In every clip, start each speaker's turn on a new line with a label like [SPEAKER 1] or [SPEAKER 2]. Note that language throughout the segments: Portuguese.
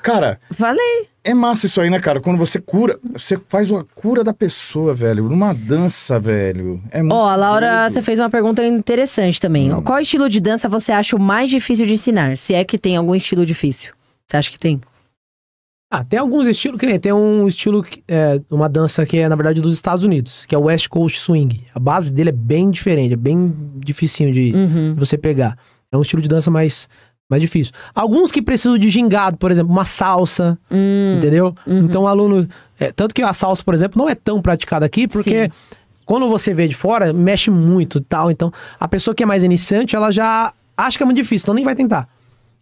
[SPEAKER 1] Cara. Falei. É massa isso aí, né, cara? Quando você cura, você faz uma cura da pessoa, velho. Numa dança, velho. É muito. Ó, oh, a Laura, você fez uma pergunta interessante também. Hum. Qual estilo de dança você acha o mais difícil de ensinar? Se é que tem algum estilo difícil. Você acha que tem?
[SPEAKER 2] Ah, tem alguns estilos que nem. Tem um estilo, é, uma dança que é, na verdade, dos Estados Unidos, que é o West Coast Swing. A base dele é bem diferente, é bem dificinho de uhum. você pegar. É um estilo de dança mais mais difícil. Alguns que precisam de gingado, por exemplo, uma salsa, hum, entendeu? Uhum. Então o aluno. É, tanto que a salsa, por exemplo, não é tão praticada aqui, porque. Sim. Quando você vê de fora, mexe muito tal. Então, a pessoa que é mais iniciante, ela já acha que é muito difícil, então nem vai tentar.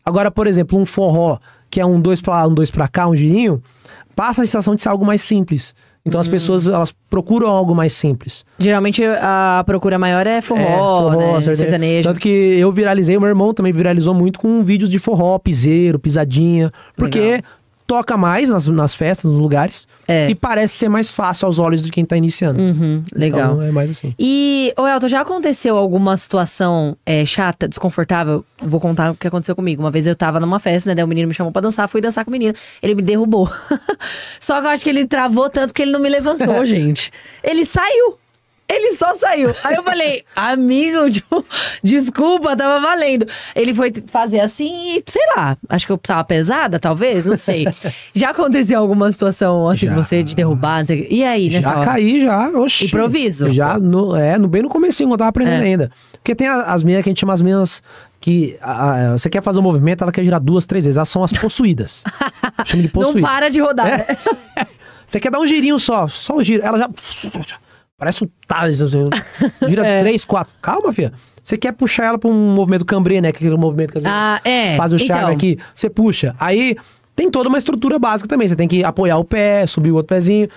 [SPEAKER 2] Agora, por exemplo, um forró, que é um dois pra lá, um dois pra cá, um girinho, passa a sensação de ser algo mais simples. Então hum. as pessoas elas procuram algo mais simples.
[SPEAKER 1] Geralmente a procura maior é forró, é, forró né? sertanejo.
[SPEAKER 2] Tanto que eu viralizei, meu irmão também viralizou muito com vídeos de forró, piseiro, pisadinha. Porque Legal toca mais nas, nas festas, nos lugares. É. E parece ser mais fácil aos olhos de quem tá iniciando. Uhum, legal. Então, é mais assim.
[SPEAKER 1] E, ô Elton, já aconteceu alguma situação é, chata, desconfortável? Vou contar o que aconteceu comigo. Uma vez eu tava numa festa, né? Daí o menino me chamou pra dançar, fui dançar com o menino. Ele me derrubou. Só que eu acho que ele travou tanto que ele não me levantou, gente. Ele saiu. Ele só saiu. Aí eu falei, amigo, tipo, desculpa, tava valendo. Ele foi fazer assim e, sei lá, acho que eu tava pesada, talvez, não sei. Já aconteceu alguma situação assim já. você de derrubar? sei, e aí, nessa Já hora? caí,
[SPEAKER 2] já. Oxi. Improviso. Já, no, é, no, bem no comecinho, quando eu tava aprendendo é. ainda. Porque tem as minhas que a gente chama as minhas que a, a, você quer fazer um movimento, ela quer girar duas, três vezes. Elas são as possuídas. Chama de possuídas. Não para de rodar. É. Né? você quer dar um girinho só, só um giro. Ela já Parece o Tales. Assim, vira é. três, quatro. Calma, filha. Você quer puxar ela para um movimento cambrê, né? É aquele movimento que às vezes ah, é. faz o então. charme aqui. Você puxa. Aí tem toda uma estrutura básica também. Você tem que apoiar o pé, subir o outro pezinho.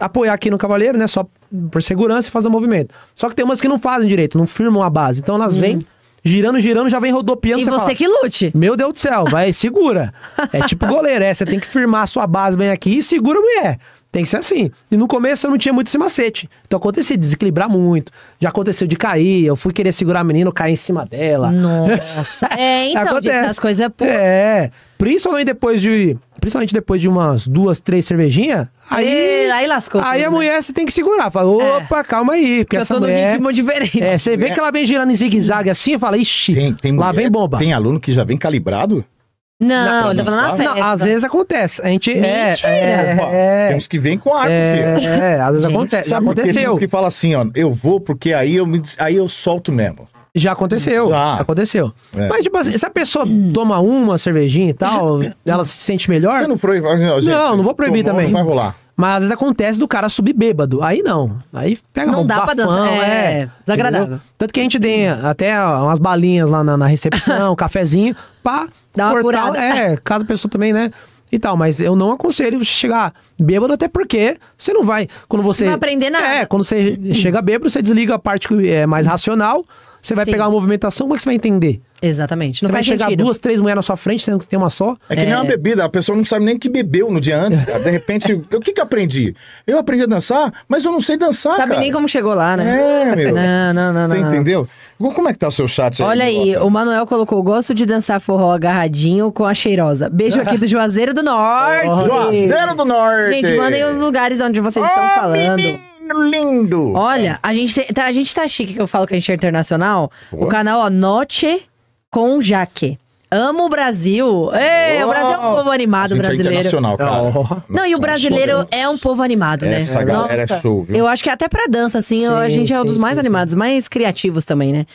[SPEAKER 2] Apoiar aqui no cavaleiro, né? Só por segurança e fazer o movimento. Só que tem umas que não fazem direito, não firmam a base. Então elas uhum. vêm girando, girando, já vem rodopiando. E você, fala, que lute. Meu Deus do céu, vai, segura. é tipo goleiro, é. Você tem que firmar a sua base bem aqui e segura a mulher. Tem que ser assim. E no começo eu não tinha muito esse macete. Então aconteceu de desequilibrar muito. Já aconteceu de cair, eu fui querer segurar a menina, eu caí em cima dela.
[SPEAKER 1] Nossa. é, então, as coisas puras.
[SPEAKER 2] É. Principalmente depois de. Principalmente depois de umas duas, três cervejinhas, aí.
[SPEAKER 1] E, aí lascou. Aí tudo, a né?
[SPEAKER 2] mulher você tem que segurar. Fala, opa, é. calma aí. Porque, porque essa eu tô mulher, ritmo diferente. É, você vê que ela vem girando em zigue-zague assim, fala, ixi, tem, tem lá vem bomba. Tem aluno que já vem calibrado não, falando na festa. Não, às vezes acontece. A gente é, é, é, Tem uns que vêm com arco. É, é às vezes acontece. Sabe aconteceu. Tem que fala assim, ó, eu vou porque aí eu, me, aí eu solto mesmo. Já aconteceu. Já. Aconteceu. É. Mas, tipo assim, se a pessoa hum. toma uma cervejinha e tal, ela se sente melhor. Você não proíbe. Não, não, não vou proibir tomou, também. Não vai rolar. Mas às vezes acontece do cara subir bêbado. Aí não. Aí pega Não um dá bafão, pra dançar. É, é desagradável. Entendeu? Tanto que a gente tem até umas balinhas lá na, na recepção, um cafezinho, pá. Dá uma cortar, curada. É, cada pessoa também, né? e tal, mas eu não aconselho você chegar bêbado, até porque você não vai. Quando você. Não vai aprender é, nada. É, quando você chega bêbado, você desliga a parte que é mais racional, você vai Sim. pegar uma movimentação, como é que você vai entender? Exatamente. Não você vai chegar sentido. duas, três mulheres na sua frente, sendo que tem uma só. É que é... nem uma bebida, a pessoa
[SPEAKER 1] não sabe nem o que bebeu no dia antes. De repente, o que que aprendi? Eu aprendi a dançar, mas eu não sei dançar, Sabe cara. nem como chegou lá, né? É, meu. Não, não, não. Você não, entendeu?
[SPEAKER 2] Como é que tá o seu chat aí? Olha
[SPEAKER 1] aí, o Manuel colocou, gosto de dançar forró agarradinho com a cheirosa. Beijo aqui do Juazeiro do Norte. Juazeiro do Norte. Gente, mandem os lugares onde vocês oh, estão falando. Mimi lindo. Olha, a gente, tá, a gente tá chique que eu falo que a gente é internacional. Boa. O canal, ó, Noche com Jaque. Amo o Brasil. Ei, o Brasil é um povo A animado gente é brasileiro. internacional, cara. Não, e o brasileiro é um povo animado, né? Essa galera é show, viu? Eu acho que é até pra dança, assim, Sim, a gente é um dos sim, mais sim, animados, mais criativos também, né?